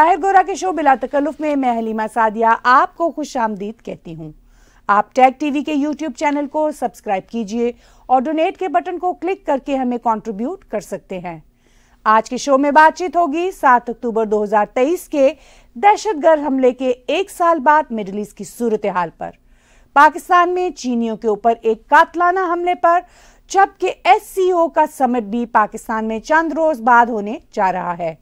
ताहिर गोरा के शो बिला तकल्लुफ में मैं हलीमा सादिया आपको खुश आमदीद कहती हूँ आप टैग टीवी के यूट्यूब चैनल को सब्सक्राइब कीजिए और डोनेट के बटन को क्लिक करके हमें कंट्रीब्यूट कर सकते हैं आज के शो में बातचीत होगी 7 अक्टूबर 2023 के दहशतगर्द हमले के एक साल बाद मिडल ईस्ट की सूरत हाल पर पाकिस्तान में चीनियों के ऊपर एक कातलाना हमले पर जबकि एस का समिट भी पाकिस्तान में चंद रोज बाद होने जा रहा है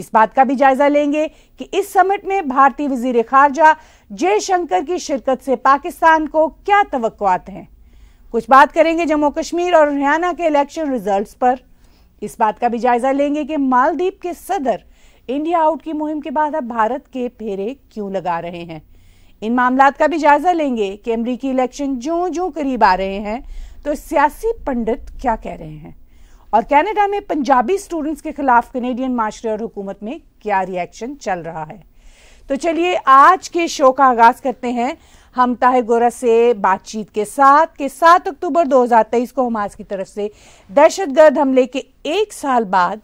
इस बात का भी जायजा लेंगे कि इस समिट में भारतीय वजीर खारजा जयशंकर की शिरकत से पाकिस्तान को क्या तो हैं कुछ बात करेंगे जम्मू कश्मीर और हरियाणा के इलेक्शन रिजल्ट्स पर इस बात का भी जायजा लेंगे कि मालदीप के सदर इंडिया आउट की मुहिम के बाद अब भारत के फेरे क्यों लगा रहे हैं इन मामला का भी जायजा लेंगे कि अमरीकी इलेक्शन जो जो करीब आ रहे हैं तो सियासी पंडित क्या कह रहे हैं और कनाडा में पंजाबी स्टूडेंट्स के खिलाफ कनेडियन माशरे और हुकूमत में क्या रिएक्शन चल रहा है तो चलिए आज के शो का आगाज करते हैं हम ताहिर गोरा से बातचीत के साथ के सात अक्टूबर 2023 को हमास की तरफ से दहशतगर्द हमले के एक साल बाद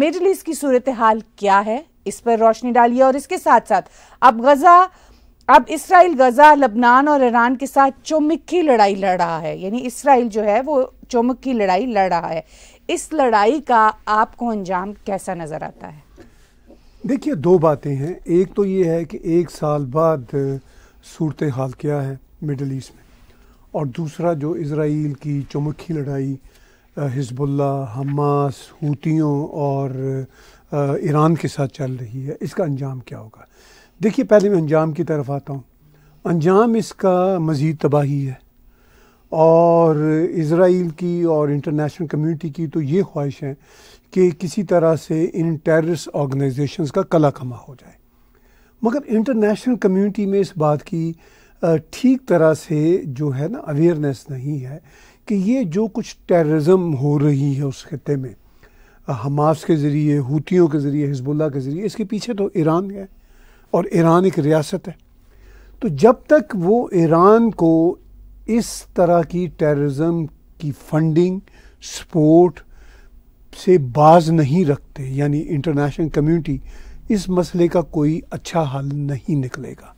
मिडल ईस्ट की सूरत हाल क्या है इस पर रोशनी डालिए और इसके साथ साथ अब गजा अब इसराइल गजा लबनान और ईरान के साथ चौमिकी लड़ाई लड़ रहा है यानी इसराइल जो है वो चौमिकी लड़ाई लड़ रहा है इस लड़ाई का आपको अंजाम कैसा नज़र आता है देखिए दो बातें हैं एक तो ये है कि एक साल बाद सूरत हाल क्या है मिडल ईस्ट में और दूसरा जो इसराइल की चमुखी लड़ाई हिजबुल्ला हमास हूतियों और ईरान के साथ चल रही है इसका अंजाम क्या होगा देखिए पहले मैं अंजाम की तरफ आता हूँ अंजाम इसका मज़ीद तबाही है और इसराइल की और इंटरनेशनल कम्युनिटी की तो ये ख्वाहिश है कि किसी तरह से इन टेररिस्ट ऑर्गेनाइजेशन का कला कमा हो जाए मगर इंटरनेशनल कम्युनिटी में इस बात की ठीक तरह से जो है ना अवेयरनेस नहीं है कि ये जो कुछ टेररिज्म हो रही है उस खत्े में हमास के ज़रिए हूतियों के ज़रिए हिजबुल्ला के ज़रिए इसके पीछे तो ईरान है और ईरान एक रियासत है तो जब तक वो ईरान को इस तरह की टेररिज्म की फंडिंग सपोर्ट से बाज नहीं रखते यानी इंटरनेशनल कम्युनिटी इस मसले का कोई अच्छा हल नहीं निकलेगा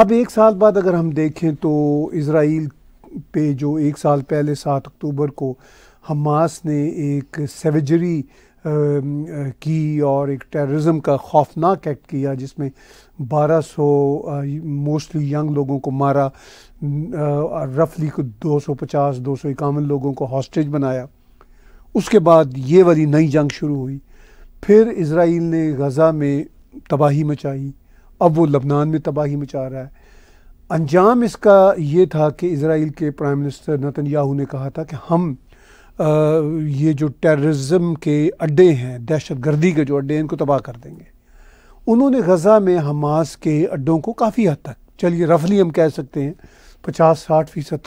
अब एक साल बाद अगर हम देखें तो इसराइल पे जो एक साल पहले सात अक्टूबर को हमास ने एक सेवेजरी की और एक टेररिज्म का खौफनाक एक्ट किया जिसमें 1200 मोस्टली यंग लोगों को मारा रफली को 250 दो सौ इक्यावन लोगों को हॉस्टेज बनाया उसके बाद ये वाली नई जंग शुरू हुई फिर इसराइल ने गज़ा में तबाही मचाई अब वो लबनान में तबाही मचा रहा है अंजाम इसका ये था कि इसराइल के प्राइम मिनिस्टर नतन याहू ने कहा था कि हम ये जो टेररिज्म के अड्डे हैं दहशत गर्दी के जो अड्डे हैं इनको तबाह कर देंगे उन्होंने गज़ा में हमास के अड्डों को काफ़ी हद तक चलिए रफली हम कह सकते हैं पचास साठ फीसद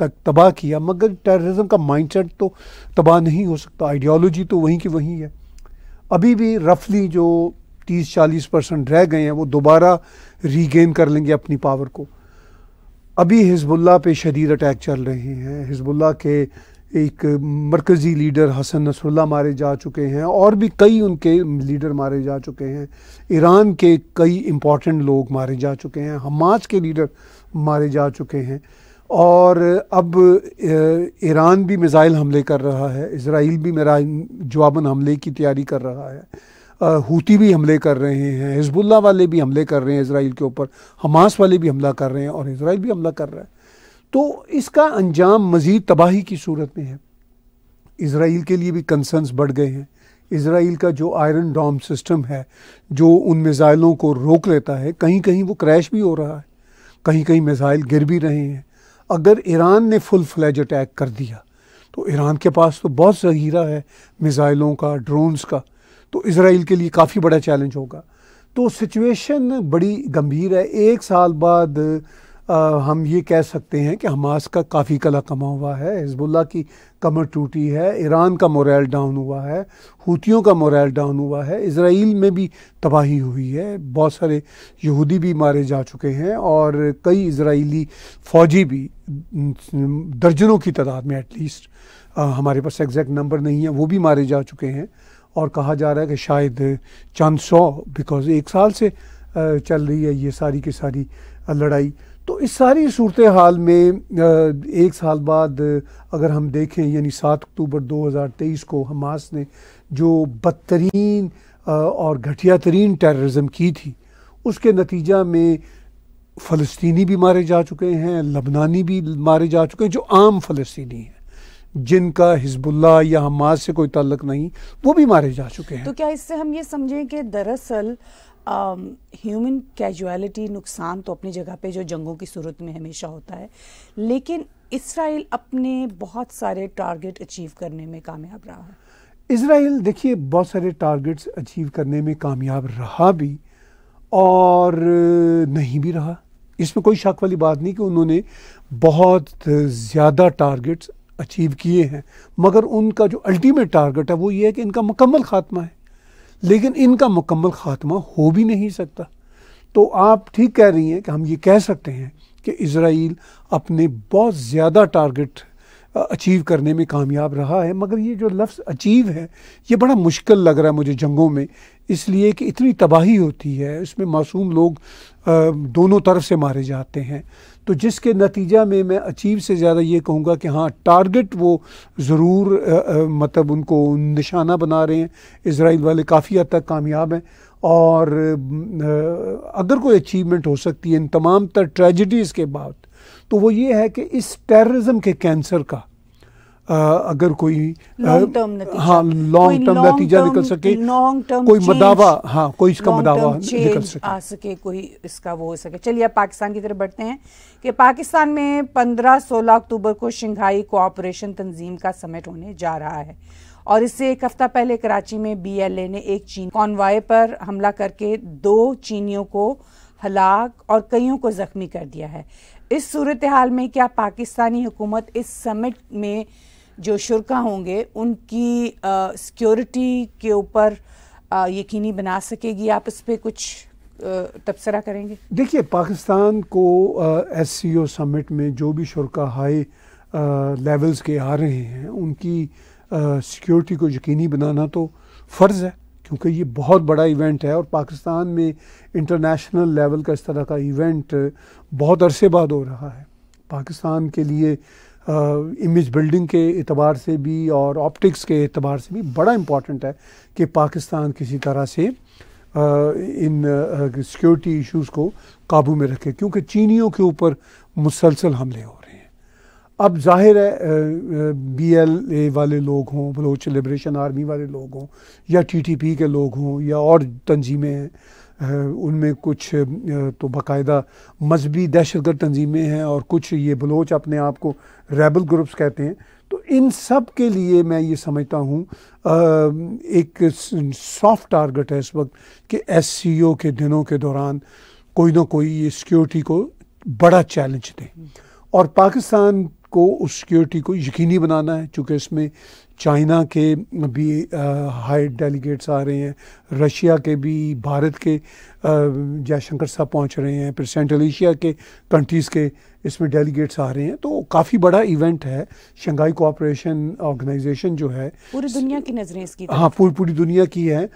तक तबाह किया मगर टेररिज्म का माइंडसेट तो तबाह नहीं हो सकता आइडियोलॉजी तो वहीं की वहीं है अभी भी रफली जो तीस चालीस परसेंट रह गए हैं वो दोबारा रीगेन कर लेंगे अपनी पावर को अभी हिजबुल्ला पे शदीद अटैक चल रहे हैं हिजबुल्ला के एक मरकज़ी लीडर हसन नसरुल्ला मारे जा चुके हैं और भी कई उनके लीडर मारे जा चुके हैं ईरान के कई इम्पॉर्टेंट लोग मारे जा चुके हैं हमास के लीडर मारे जा चुके हैं और अब ईरान भी मिज़ाइल हमले कर रहा है इसराइल भी मेरा जवाबन हमले की तैयारी कर रहा है हूती भी हमले कर रहे हैं हिजबुल्ला वाले भी हमले कर रहे हैं इसराइल के ऊपर हमास वाले भी हमला कर रहे हैं और इसराइल भी हमला कर रहा है तो इसका अंजाम मज़ीद तबाही की सूरत में है इसराइल के लिए भी कंसर्न्स बढ़ गए हैं इसराइल का जो आयरन डॉम सिस्टम है जो उन मिज़ाइलों को रोक लेता है कहीं कहीं वो क्रैश भी हो रहा है कहीं कहीं मिज़ाइल गिर भी रहे हैं अगर ईरान ने फुल फ्लैज अटैक कर दिया तो ईरान के पास तो बहुत जहीरा है मिज़ाइलों का ड्रोन्स का तो इसराइल के लिए काफ़ी बड़ा चैलेंज होगा तो सिचुएशन बड़ी गंभीर है एक साल बाद हम ये कह सकते हैं कि हमास का काफ़ी कला कमा हुआ है हिजबुल्ला की कमर टूटी है ईरान का मोरल डाउन हुआ है हूतियों का मोरल डाउन हुआ है इसराइल में भी तबाही हुई है बहुत सारे यहूदी भी मारे जा चुके हैं और कई इसराइली फ़ौजी भी दर्जनों की तादाद में एटलीस्ट हमारे पास एग्जैक्ट नंबर नहीं है वो भी मारे जा चुके हैं और कहा जा रहा है कि शायद चंद सौ बिकॉज़ एक साल से चल रही है ये सारी की सारी लड़ाई तो इस सारी सूरत हाल में एक साल बाद अगर हम देखें यानी सात अक्टूबर 2023 को हमास ने जो बदतरीन और घटिया तरीन टेर्रज़म की थी उसके नतीजा में फलस्तनी भी मारे जा चुके हैं लबनानी भी मारे जा चुके हैं जो आम फलस्तनी हैं जिनका हिजबुल्ला या हमास से कोई तल्लक नहीं वो भी मारे जा चुके हैं तो क्या इससे हम ये समझें कि दरअसल ह्यूमन um, कैजुअलिटी नुकसान तो अपनी जगह पे जो जंगों की सूरत में हमेशा होता है लेकिन इसराइल अपने बहुत सारे टारगेट अचीव करने में कामयाब रहा है इसराइल देखिए बहुत सारे टारगेट्स अचीव करने में कामयाब रहा भी और नहीं भी रहा इसमें कोई शक वाली बात नहीं कि उन्होंने बहुत ज़्यादा टारगेट्स अचीव किए हैं मगर उनका जो अल्टीमेट टारगेट है वो ये है कि इनका मुकम्मल ख़ात्मा है लेकिन इनका मुकम्मल ख़ात्मा हो भी नहीं सकता तो आप ठीक कह रही हैं कि हम ये कह सकते हैं कि इसराइल अपने बहुत ज़्यादा टारगेट अचीव करने में कामयाब रहा है मगर ये जो लफ्ज़ अचीव है ये बड़ा मुश्किल लग रहा है मुझे जंगों में इसलिए कि इतनी तबाही होती है इसमें मासूम लोग दोनों तरफ से मारे जाते हैं तो जिसके नतीजा में मैं अचीव से ज़्यादा ये कहूँगा कि हाँ टारगेट वो ज़रूर मतलब उनको निशाना बना रहे हैं इसराइल वाले काफ़ी हद तक कामयाब हैं और अगर कोई अचीवमेंट हो सकती है इन तमाम तर ट्रेजिडीज़ के बाद तो वो ये है कि इस टेर्रिज़म के कैंसर का अगर कोई हाँ लॉन्ग टर्म नतीजा निकल सके लॉन्ग टर्म कोई मदावा हाँ कोई इसका मदावा निकल सके आ सके कोई इसका वो हो सके चलिए पाकिस्तान की तरफ बढ़ते हैं कि पाकिस्तान में 15-16 अक्टूबर को शंघाई कोऑपरेशन तंजीम का समिट होने जा रहा है और इससे एक हफ्ता पहले कराची में बीएलए ने एक चीन कॉन्वाय पर हमला करके दो चीनियों को हलाक और कईयों को ज़ख्मी कर दिया है इस सूरत हाल में क्या पाकिस्तानी हुकूमत इस समिट में जो शुरा होंगे उनकी सिक्योरिटी के ऊपर यकीनी बना सकेगी आप इस पर कुछ तबसरा करेंगे देखिए पाकिस्तान को एस सी ओ समिट में जो भी शुरा हाई लेवल्स के आ रहे हैं उनकी सिक्योरिटी को यकीनी बनाना तो फ़र्ज़ है क्योंकि ये बहुत बड़ा इवेंट है और पाकिस्तान में इंटरनेशनल लेवल का इस तरह का इवेंट बहुत अरसे बाद हो रहा है पाकिस्तान के लिए इमेज बिल्डिंग के अतबार से भी और ऑप्टिक्स के अतबार से भी बड़ा इम्पॉर्टेंट है कि पाकिस्तान किसी तरह से आ, इन सिक्योरिटी इश्यूज को काबू में रखे क्योंकि चीनीों के ऊपर मुसलसल हमले हो रहे हैं अब जाहिर है बी एल ए वाले लोग हों बलोच लिब्रेशन आर्मी वाले लोग हों या टी टी पी के लोग हों या और तंजीमें हैं उनमें कुछ तो बाकायदा मजहबी दहशत गर्द तंजीमें हैं और कुछ ये बलोच अपने आप को रेबल ग्रुप्स कहते हैं तो इन सब के लिए मैं ये समझता हूँ एक सॉफ्ट टारगेट है इस वक्त कि एस सी ओ के दिनों के दौरान कोई ना कोई ये सिक्योरिटी को बड़ा चैलेंज दें और पाकिस्तान को उस सिक्योरिटी को यकीनी बनाना है चूँकि इसमें चाइना के भी हाई डेलीगेट्स आ रहे हैं रशिया के भी भारत के जयशंकर साहब पहुंच रहे हैं फिर सेंट्रल एशिया के कंट्रीज़ के इसमें डेलीगेट्स आ रहे हैं तो काफ़ी बड़ा इवेंट है शंघाई कोऑपरेशन ऑर्गेनाइजेशन जो है पूरी दुनिया की नज़रें इसकी हाँ पूरी पूरी दुनिया की है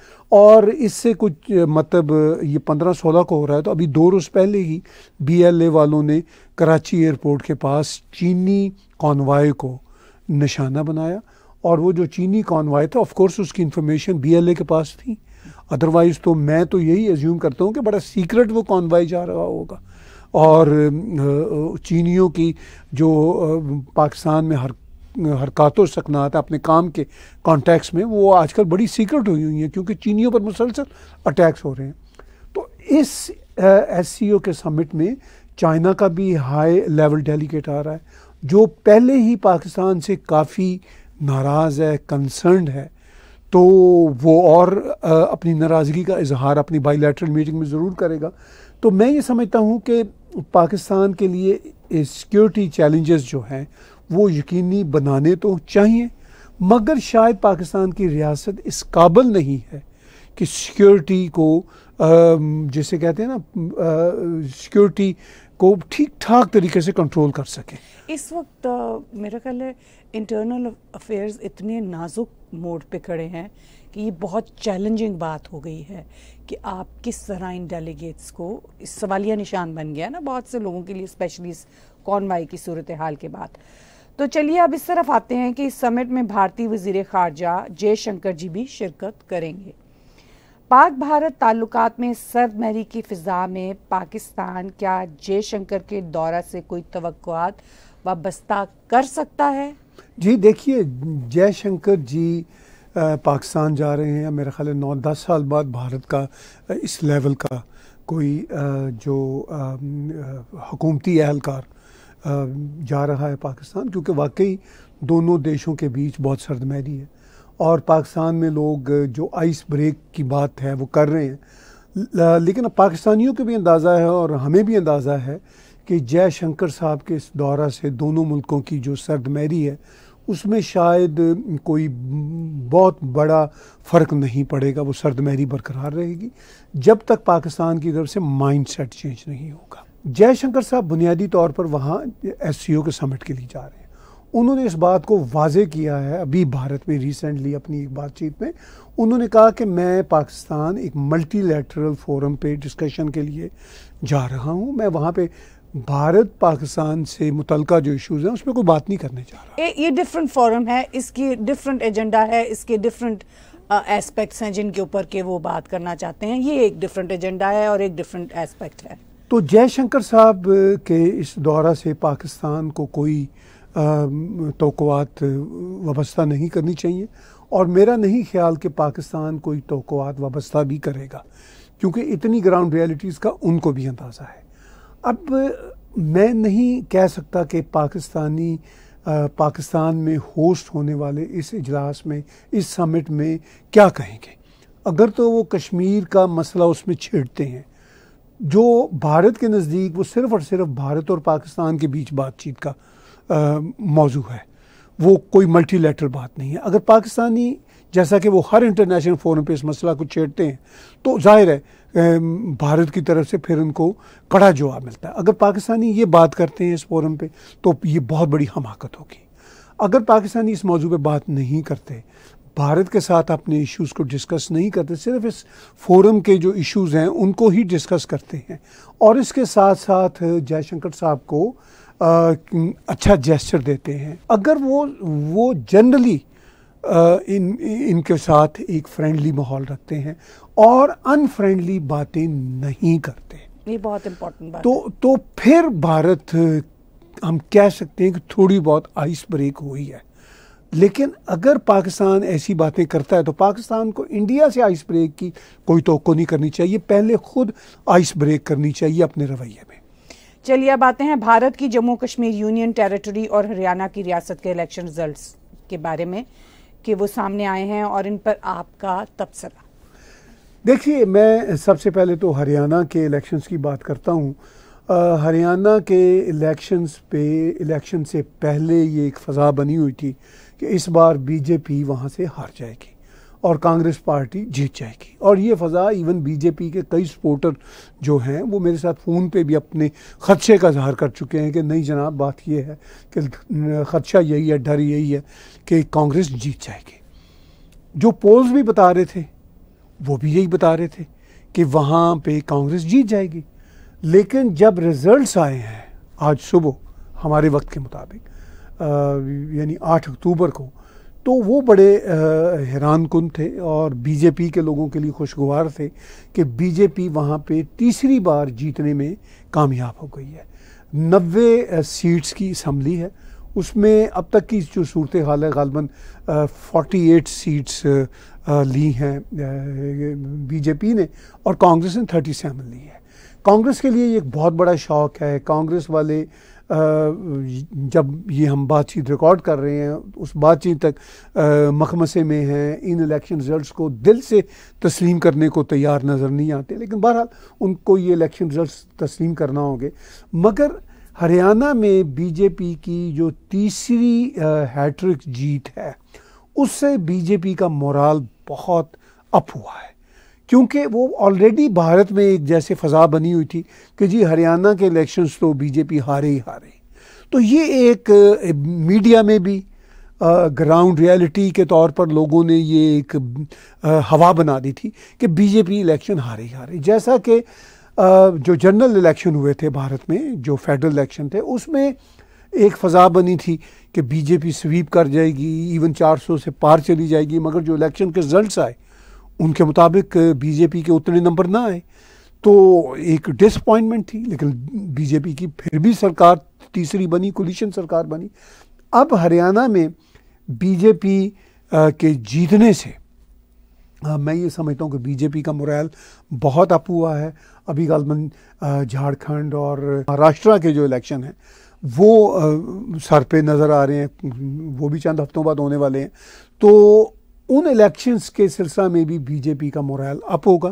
और इससे कुछ मतलब ये पंद्रह सोलह को हो रहा है तो अभी दो रोज़ पहले ही बी वालों ने कराची एयरपोर्ट के पास चीनी कॉन्वाय को निशाना बनाया और वो जो चीनी कॉन्वाय था ऑफ कोर्स उसकी इन्फॉर्मेशन बीएलए के पास थी अदरवाइज़ तो मैं तो यही एज्यूम करता हूँ कि बड़ा सीक्रेट वो कॉन्वाय जा रहा होगा और चीनियों की जो पाकिस्तान में हर हरकत सकनात अपने काम के कॉन्टेक्स में वो आजकल बड़ी सीक्रेट हुई हुई हैं क्योंकि चीनियों पर मुसलसल अटैक्स हो रहे हैं तो इस एस सी ओ के समिट में चाइना का भी हाई लेवल डेलीगेट आ रहा है जो पहले ही पाकिस्तान से काफ़ी नाराज़ है कंसर्न है तो वो और आ, अपनी नाराज़गी का इजहार अपनी बाईलैटरल मीटिंग में ज़रूर करेगा तो मैं ये समझता हूँ कि पाकिस्तान के लिए सिक्योरिटी चैलेंजेस जो हैं वो यकीनी बनाने तो चाहिए मगर शायद पाकिस्तान की रियासत इस काबिल नहीं है कि सिक्योरिटी को जैसे कहते हैं ना सिक्योरिटी को ठीक ठाक तरीके से कंट्रोल कर सकें इस वक्त मेरा ख्याल है इंटरनल अफेयर्स इतने नाजुक मोड पे खड़े हैं कि ये बहुत चैलेंजिंग बात हो गई है कि आप किस तरह इन डेलीगेट्स को इस सवालिया निशान बन गया ना बहुत से लोगों के लिए स्पेशली इस कॉनवाई की सूरत हाल के बाद तो चलिए अब इस तरफ आते हैं कि इस समिट में भारतीय वजीर खारजा जयशंकर जी भी शिरकत करेंगे पाक भारत ताल्लुकात में सर्द महरी की फ़िज़ा में पाकिस्तान क्या जयशंकर के दौरा से कोई तो वाबस्ता कर सकता है जी देखिए जयशंकर जी पाकिस्तान जा रहे हैं मेरा ख्याल नौ दस साल बाद भारत का इस लेवल का कोई जो हकूमती एहलकार जा रहा है पाकिस्तान क्योंकि वाकई दोनों देशों के बीच बहुत सर्दमहरी है और पाकिस्तान में लोग जो आइस ब्रेक की बात है वो कर रहे हैं लेकिन अब पाकिस्तानियों को भी अंदाज़ा है और हमें भी अंदाज़ा है कि जय शंकर साहब के इस दौरा से दोनों मुल्कों की जो सरदमेरी है उसमें शायद कोई बहुत बड़ा फ़र्क नहीं पड़ेगा वो सरदमेरी बरकरार रहेगी जब तक पाकिस्तान की तरफ से माइंड सेट चेंज नहीं होगा जयशंकर साहब बुनियादी तौर पर वहाँ एस के समिट के लिए जा रहे हैं उन्होंने इस बात को वाजे किया है अभी भारत में रिसेंटली अपनी एक बातचीत में उन्होंने कहा कि मैं पाकिस्तान एक मल्टीलेटरल फोरम पे डिस्कशन के लिए जा रहा हूँ मैं वहाँ पे भारत पाकिस्तान से मुतलका जो इश्यूज हैं उसमें कोई बात नहीं करने जा रहा ए, ये डिफरेंट फोरम है इसकी डिफरेंट एजेंडा है इसके डिफरेंट एस्पेक्ट्स हैं जिनके ऊपर के वो बात करना चाहते हैं ये एक डिफरेंट एजेंडा है और एक डिफरेंट एस्पेक्ट है तो जयशंकर साहब के इस दौरा से पाकिस्तान को कोई तोक़ात वाबस्ता नहीं करनी चाहिए और मेरा नहीं ख्याल कि पाकिस्तान कोई तो वाबस्ता भी करेगा क्योंकि इतनी ग्राउंड रियलिटीज़ का उनको भी अंदाज़ा है अब मैं नहीं कह सकता कि पाकिस्तानी आ, पाकिस्तान में होस्ट होने वाले इस इजलास में इस समिट में क्या कहेंगे अगर तो वो कश्मीर का मसला उसमें छेड़ते हैं जो भारत के नज़दीक वो सिर्फ़ और सिर्फ भारत और पाकिस्तान के बीच बातचीत का मौजू है वो कोई मल्टीलेटरल बात नहीं है अगर पाकिस्तानी जैसा कि वो हर इंटरनेशनल फोरम पे इस मसला को छेड़ते हैं तो जाहिर है भारत की तरफ से फिर उनको कड़ा जवाब मिलता है अगर पाकिस्तानी ये बात करते हैं इस फोरम पे तो ये बहुत बड़ी हमाकत होगी अगर पाकिस्तानी इस मौजू पे बात नहीं करते भारत के साथ अपने इश्यूज़ को डिस्कस नहीं करते सिर्फ इस फोरम के जो इश्यूज़ हैं उनको ही डिस्कस करते हैं और इसके साथ साथ जयशंकर साहब को अच्छा जेस्चर देते हैं अगर वो वो जनरली इन इनके साथ एक फ्रेंडली माहौल रखते हैं और अनफ्रेंडली बातें नहीं करते ये बहुत इम्पोर्टेंट बात तो तो फिर भारत हम कह सकते हैं कि थोड़ी बहुत आइस ब्रेक हुई है लेकिन अगर पाकिस्तान ऐसी बातें करता है तो पाकिस्तान को इंडिया से आइस ब्रेक की कोई तो नहीं करनी चाहिए पहले खुद आइस ब्रेक करनी चाहिए अपने रवैये चलिए अब आते हैं भारत की जम्मू कश्मीर यूनियन टेरिटरी और हरियाणा की रियासत के इलेक्शन रिजल्ट के बारे में कि वो सामने आए हैं और इन पर आपका तबसरा देखिए मैं सबसे पहले तो हरियाणा के इलेक्शंस की बात करता हूँ हरियाणा के इलेक्शंस पे इलेक्शन से पहले ये एक फ़जा बनी हुई थी कि इस बार बीजेपी वहाँ से हार जाएगी और कांग्रेस पार्टी जीत जाएगी और ये फ़ज़ा इवन बीजेपी के कई सपोर्टर जो हैं वो मेरे साथ फ़ोन पे भी अपने ख़दशे का इजहार कर चुके हैं कि नहीं जनाब बात ये है कि ख़दशा यही है डर यही है कि कांग्रेस जीत जाएगी जो पोल्स भी बता रहे थे वो भी यही बता रहे थे कि वहाँ पे कांग्रेस जीत जाएगी लेकिन जब रिज़ल्ट आए हैं आज सुबह हमारे वक्त के मुताबिक यानी आठ अक्टूबर को तो वो बड़े हैरान कन थे और बीजेपी के लोगों के लिए खुशगवार थे कि बीजेपी वहाँ पे तीसरी बार जीतने में कामयाब हो गई है नबे सीट्स की असम्बली है उसमें अब तक की जो सूरत हाल है गालबन फोटी एट सीट्स ली हैं बीजेपी ने और कांग्रेस ने थर्टी सेवन ली है कांग्रेस के लिए एक बहुत बड़ा शौक है कांग्रेस वाले जब ये हम बातचीत रिकॉर्ड कर रहे हैं उस बातचीत तक मखमसे में हैं इन इलेक्शन रिजल्ट्स को दिल से तस्लीम करने को तैयार नज़र नहीं आते लेकिन बहरहाल उनको ये इलेक्शन रिजल्ट तस्लीम करना होंगे मगर हरियाणा में बीजेपी की जो तीसरी हैट्रिक जीत है उससे बीजेपी का मोराल बहुत अप हुआ है क्योंकि वो ऑलरेडी भारत में एक जैसे फ़जा बनी हुई थी कि जी हरियाणा के इलेक्शंस तो बीजेपी हारे ही हारे तो ये एक मीडिया में भी ग्राउंड रियलिटी के तौर पर लोगों ने ये एक आ, हवा बना दी थी कि बीजेपी इलेक्शन हारे ही हारे जैसा कि जो जनरल इलेक्शन हुए थे भारत में जो फेडरल इलेक्शन थे उसमें एक फ़जा बनी थी कि बीजेपी स्वीप कर जाएगी इवन 400 से पार चली जाएगी मगर जो इलेक्शन के रिजल्ट आए उनके मुताबिक बीजेपी के उतने नंबर ना आए तो एक डिसअपॉइंटमेंट थी लेकिन बीजेपी की फिर भी सरकार तीसरी बनी कोलिशन सरकार बनी अब हरियाणा में बीजेपी के जीतने से मैं ये समझता हूँ कि बीजेपी का मुरैल बहुत अप हुआ है अभी गालमन झारखंड और महाराष्ट्र के जो इलेक्शन हैं वो सर पे नज़र आ रहे हैं वो भी चंद हफ्तों बाद होने वाले हैं तो उन इलेक्शंस के सिलसिला में भी बीजेपी का मोरल अप होगा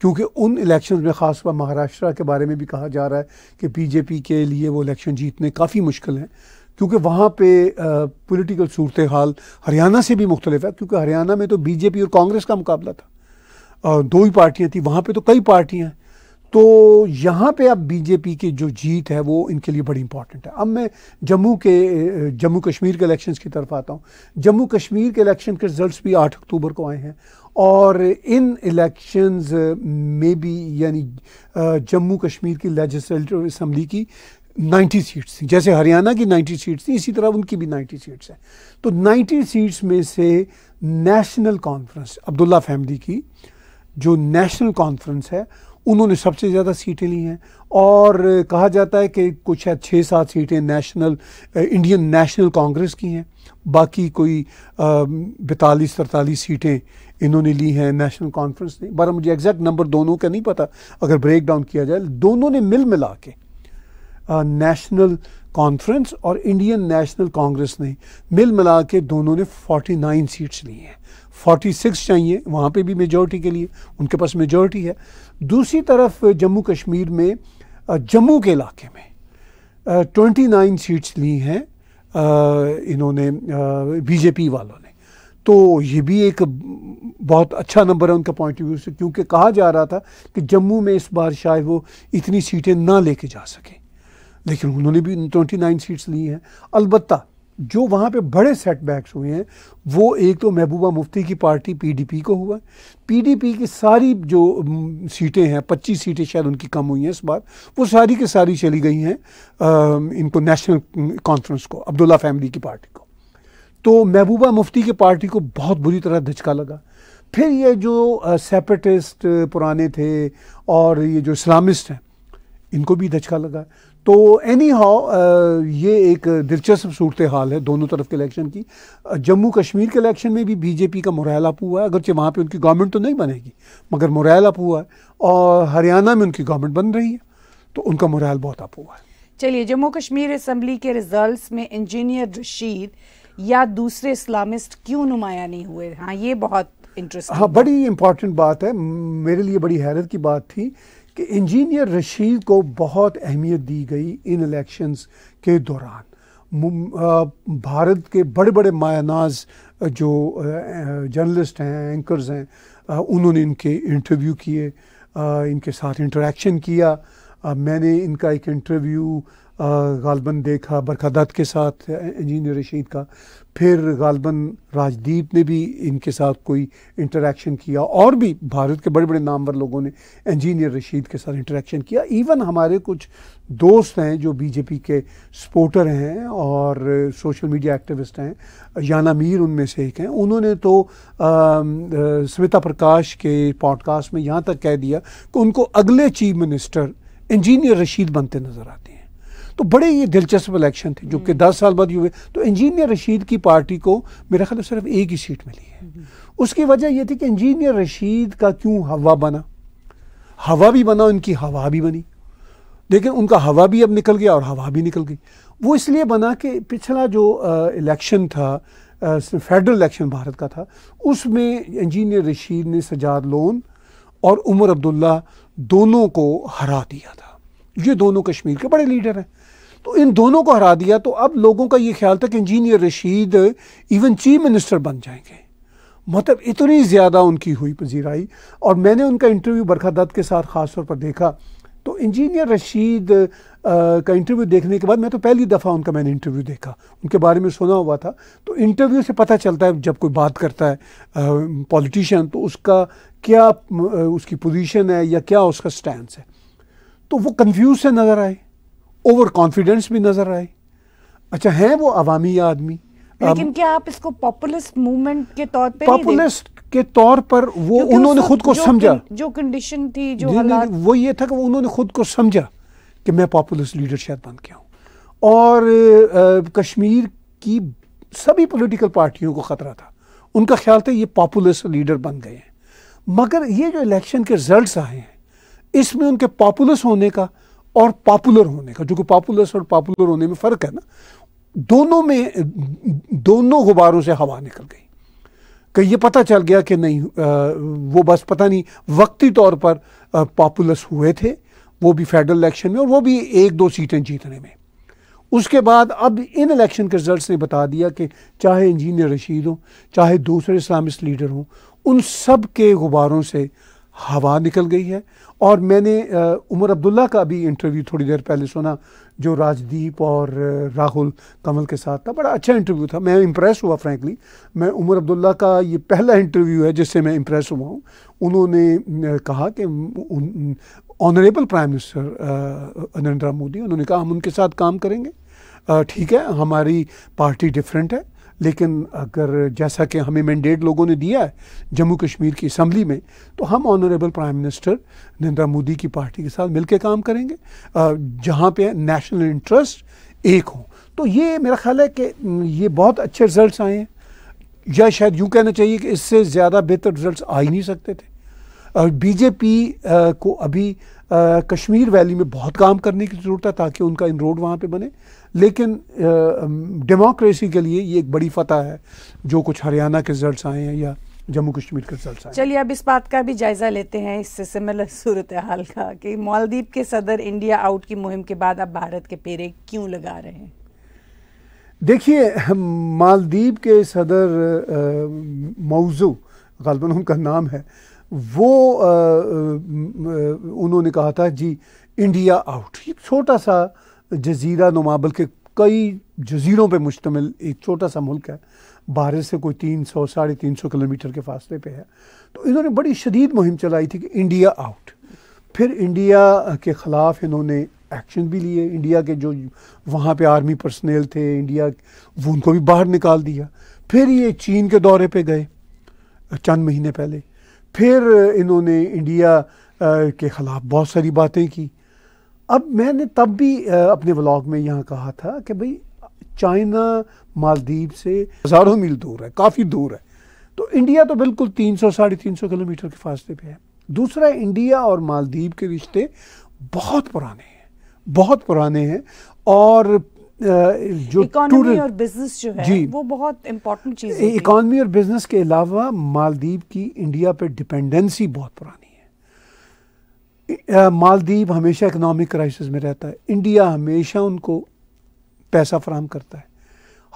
क्योंकि उन इलेक्शंस में पर महाराष्ट्र के बारे में भी कहा जा रहा है कि बीजेपी के लिए वो इलेक्शन जीतने काफ़ी मुश्किल हैं क्योंकि वहाँ पे पॉलिटिकल सूरत हाल हरियाणा से भी मुख्तलिफ है क्योंकि हरियाणा में तो बीजेपी और कांग्रेस का मुकाबला था दो ही पार्टियाँ थी वहाँ पर तो कई पार्टियाँ हैं तो यहाँ पे अब बीजेपी की जो जीत है वो इनके लिए बड़ी इंपॉर्टेंट है अब मैं जम्मू के जम्मू कश्मीर के इलेक्शंस की तरफ आता हूँ जम्मू कश्मीर के इलेक्शन के रिजल्ट्स भी आठ अक्टूबर को आए हैं और इन इलेक्शंस में भी यानी जम्मू कश्मीर की लेजिस्लेटिव असम्बली की 90 सीट्स थी जैसे हरियाणा की 90 सीट्स थी इसी तरह उनकी भी 90 सीट्स हैं तो 90 सीट्स में से नेशनल कॉन्फ्रेंस अब्दुल्ला फैमिली की जो नेशनल कॉन्फ्रेंस है उन्होंने सबसे ज़्यादा सीटें ली हैं और कहा जाता है कि कुछ है छः सात सीटें नेशनल इंडियन नेशनल कांग्रेस की हैं बाकी कोई बैतालीस तरतालीस सीटें इन्होंने ली हैं नेशनल कॉन्फ्रेंस ने बारह मुझे एग्जैक्ट नंबर दोनों का नहीं पता अगर ब्रेक डाउन किया जाए दोनों ने मिल मिला के नेशनल कॉन्फ्रेंस और इंडियन नेशनल कांग्रेस ने मिल मिला के दोनों ने 49 सीट्स ली हैं 46 चाहिए वहाँ पे भी मेजॉरिटी के लिए उनके पास मेजॉरिटी है दूसरी तरफ जम्मू कश्मीर में जम्मू के इलाके में ट्वेंटी नाइन सीट्स ली हैं इन्होंने बीजेपी वालों ने तो ये भी एक बहुत अच्छा नंबर है उनका पॉइंट ऑफ व्यू से क्योंकि कहा जा रहा था कि जम्मू में इस बार शायद वो इतनी सीटें ना लेके जा सकें लेकिन उन्होंने भी ट्वेंटी नाइन सीट्स ली हैं अलबत् जो वहाँ पे बड़े सेटबैक्स हुए हैं वो एक तो महबूबा मुफ्ती की पार्टी पीडीपी को हुआ पीडीपी की सारी जो सीटें हैं 25 सीटें शायद उनकी कम हुई हैं इस बार वो सारी की सारी चली गई हैं इनको नेशनल कॉन्फ्रेंस को अब्दुल्ला फैमिली की पार्टी को तो महबूबा मुफ्ती की पार्टी को बहुत बुरी तरह धचका लगा फिर ये जो सेपरेटिस्ट पुराने थे और ये जो इस्लामिस्ट हैं इनको भी धचका लगा तो एनी हाउ uh, ये एक दिलचस्प सूरत हाल है दोनों तरफ के इलेक्शन की uh, जम्मू कश्मीर के इलेक्शन में भी बीजेपी का मुरैल अप हुआ है अगरचे वहाँ पे उनकी गवर्नमेंट तो नहीं बनेगी मगर मुरैल अप हुआ है और हरियाणा में उनकी गवर्नमेंट बन रही है तो उनका मुरैल बहुत अप हुआ है चलिए जम्मू कश्मीर असम्बली के रिजल्ट में इंजीनियर रशीद या दूसरे इस्लामिस्ट क्यों नुमाया नहीं हुए हाँ ये बहुत इंटरेस्ट हाँ बड़ी इंपॉर्टेंट बात है मेरे लिए बड़ी हैरत की बात थी कि इंजीनियर रशीद को बहुत अहमियत दी गई इन इलेक्शंस के दौरान भारत के बड़े बड़े मायानाज जो जर्नलिस्ट हैं एंकर्स हैं उन्होंने इनके इंटरव्यू किए इनके साथ इंटरेक्शन किया मैंने इनका एक इंटरव्यू गालबन देखा बरखादत के साथ इंजीनियर रशीद का फिर गालबन राजदीप ने भी इनके साथ कोई इंटरेक्शन किया और भी भारत के बड़े बड़े नामवर लोगों ने इंजीनियर रशीद के साथ इंटरेक्शन किया इवन हमारे कुछ दोस्त हैं जो बीजेपी के सपोर्टर हैं और सोशल मीडिया एक्टिविस्ट हैं याना मीर उनमें से एक हैं उन्होंने तो स्मिता प्रकाश के पॉडकास्ट में यहाँ तक कह दिया कि उनको अगले चीफ मिनिस्टर इंजीनियर रशीद बनते नज़र आते तो बड़े ये दिलचस्प इलेक्शन थे जो कि हम्म। दस साल बाद हुए तो इंजीनियर रशीद की पार्टी को मेरा ख्याल सिर्फ एक ही सीट मिली है हम्म। उसकी वजह यह थी कि इंजीनियर रशीद का क्यों हवा बना हवा भी बना उनकी हवा भी बनी लेकिन उनका हवा भी अब निकल गया और हवा भी निकल गई वो इसलिए बना कि पिछला जो इलेक्शन था फेडरल इलेक्शन भारत का था उसमें इंजीनियर रशीद ने सजाद लोन और उमर अब्दुल्ला दोनों को हरा दिया था ये दोनों कश्मीर के बड़े लीडर हैं तो इन दोनों को हरा दिया तो अब लोगों का ये ख्याल था कि engineer Rashid even chief minister बन जाएंगे मतलब इतनी ज़्यादा उनकी हुई पजीराई और मैंने उनका इंटरव्यू बरखा दत्त के साथ ख़ास तौर पर देखा तो इंजीनियर रशीद आ, का इंटरव्यू देखने के बाद मैं तो पहली दफ़ा उनका मैंने इंटरव्यू देखा उनके बारे में सुना हुआ था तो इंटरव्यू से पता चलता है जब कोई बात करता है पॉलिटिशियन तो उसका क्या उसकी पोजीशन है या क्या उसका स्टैंड है तो वो कन्फ्यूज से नज़र आए ओवर कॉन्फिडेंस भी नजर आए अच्छा हैं वो अवामी आदमी लेकिन क्या आप इसको पॉपुलिस्ट मूवमेंट के तौर पे पॉपुलिस्ट के तौर पर वो उन्होंने खुद को समझा जो कंडीशन थी जो नहीं, वो ये था कि उन्होंने खुद को समझा कि मैं पॉपुलिस्ट लीडरशिप बन गया हूँ और आ, कश्मीर की सभी पॉलिटिकल पार्टियों को ख़तरा था उनका ख्याल था ये पॉपुलिस्ट लीडर बन गए हैं मगर ये जो इलेक्शन के रिजल्ट आए हैं इसमें उनके पॉपुलस होने का और पॉपुलर होने का जो कि पॉपुलर और पॉपुलर होने में फ़र्क है ना दोनों में दोनों गुब्बारों से हवा निकल गई कि ये पता चल गया कि नहीं आ, वो बस पता नहीं वक्ती तौर पर पॉपुलस हुए थे वो भी फेडरल इलेक्शन में और वो भी एक दो सीटें जीतने में उसके बाद अब इन इलेक्शन के रिजल्ट ने बता दिया कि चाहे इंजीनियर रशीद हों चाहे दूसरे इस्लामिस्ट लीडर हों उन सब के गुब्बारों से हवा निकल गई है और मैंने उमर अब्दुल्ला का भी इंटरव्यू थोड़ी देर पहले सुना जो राजदीप और राहुल कमल के साथ था बड़ा अच्छा इंटरव्यू था मैं इम्प्रेस हुआ फ्रैंकली मैं उमर अब्दुल्ला का ये पहला इंटरव्यू है जिससे मैं इम्प्रेस हुआ हूँ उन्होंने कहा कि honourable prime minister Narendra Modi उन्होंने कहा हम उनके साथ काम करेंगे ठीक है हमारी पार्टी डिफरेंट है लेकिन अगर जैसा कि हमें मैंडेट लोगों ने दिया है जम्मू कश्मीर की असम्बली में तो हम honourable prime minister Narendra Modi की पार्टी के साथ मिलकर काम करेंगे जहाँ पे नेशनल इंटरेस्ट एक हो तो ये मेरा ख्याल है कि ये बहुत अच्छे रिजल्ट आए हैं या शायद यूँ कहना चाहिए कि इससे ज़्यादा बेहतर रिजल्ट आ ही नहीं सकते थे बीजेपी uh, को अभी uh, कश्मीर वैली में बहुत काम करने की ज़रूरत है ताकि उनका इन रोड वहाँ पर बने लेकिन uh, um, डेमोक्रेसी के लिए ये एक बड़ी फतह है जो कुछ हरियाणा के रिजल्ट आए हैं या जम्मू कश्मीर के रिजल्ट चलिए अब इस बात का भी जायजा लेते हैं इससे सिमिलर सूरत हाल का कि मालदीप के सदर इंडिया आउट की मुहिम के बाद अब भारत के पेरे क्यों लगा रहे हैं देखिए मालदीप के सदर मौजू गलबन उनका नाम है वो आ, उन्होंने कहा था जी इंडिया आउट एक छोटा सा जजीरा नुमा बल्कि कई जजीरों पे मुश्तमिल एक छोटा सा मुल्क है बाहर से कोई तीन सौ साढ़े तीन सौ किलोमीटर के फासले पे है तो इन्होंने बड़ी शदीद मुहिम चलाई थी कि इंडिया आउट फिर इंडिया के ख़िलाफ़ इन्होंने एक्शन भी लिए इंडिया के जो वहाँ पे आर्मी पर्सनल थे इंडिया वो उनको भी बाहर निकाल दिया फिर ये चीन के दौरे पे गए चंद महीने पहले फिर इन्होंने इंडिया के ख़िलाफ़ बहुत सारी बातें की अब मैंने तब भी अपने व्लॉग में यहाँ कहा था कि भाई चाइना मालदीव से हज़ारों मील दूर है काफ़ी दूर है तो इंडिया तो बिल्कुल तीन सौ साढ़े तीन सौ किलोमीटर के फासले पे है दूसरा इंडिया और मालदीव के रिश्ते बहुत पुराने हैं बहुत पुराने हैं और जो इकोनॉमी और बिजनेस जो है जी, वो बहुत इंपॉर्टेंट चीज़ है इकॉनमी और बिजनेस के अलावा मालदीव की इंडिया पे डिपेंडेंसी बहुत पुरानी है मालदीव हमेशा इकोनॉमिक क्राइसिस में रहता है इंडिया हमेशा उनको पैसा फराम करता है